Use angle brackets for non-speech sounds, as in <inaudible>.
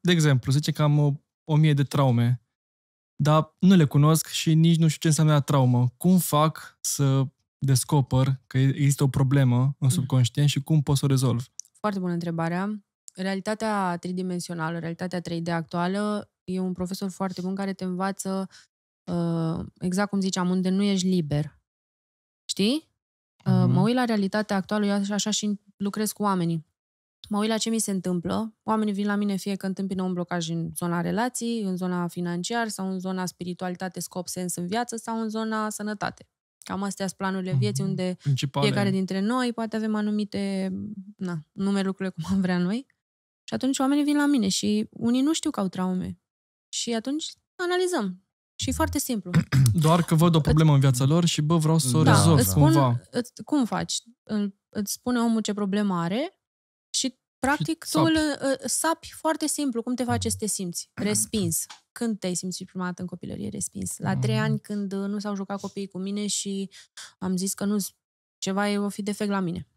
de exemplu, să zice că am uh, o mie de traume, dar nu le cunosc și nici nu știu ce înseamnă traumă. Cum fac să descoper că există o problemă în mm. subconștient și cum pot să o rezolv? Foarte bună întrebarea. Realitatea tridimensională, realitatea 3D actuală, e un profesor foarte bun care te învață uh, exact cum ziceam, unde nu ești liber. Știi? Mm-hmm. Mă uit la realitatea actuală, eu așa, așa și lucrez cu oamenii mă uit la ce mi se întâmplă. Oamenii vin la mine fie că întâmpină un blocaj în zona relații, în zona financiar sau în zona spiritualitate, scop, sens în viață sau în zona sănătate. Cam astea sunt planurile mhm. vieții, unde Principale. fiecare dintre noi poate avem anumite na, nume lucrurile cum am vrea noi. Și atunci oamenii vin la mine și unii nu știu că au traume. Și atunci analizăm. Și foarte simplu. <clears throat> Doar că văd o problemă în viața lor și, bă, vreau să o da, rezolv îți spun, cumva. Îți, cum faci? Îți spune omul ce problemă are Practic, tu îl sapi foarte simplu. Cum te face să te simți? Mm. Respins. Când te-ai simțit prima dată în copilărie respins? La mm. trei ani când nu s-au jucat copiii cu mine și am zis că nu ceva e, o fi defect la mine.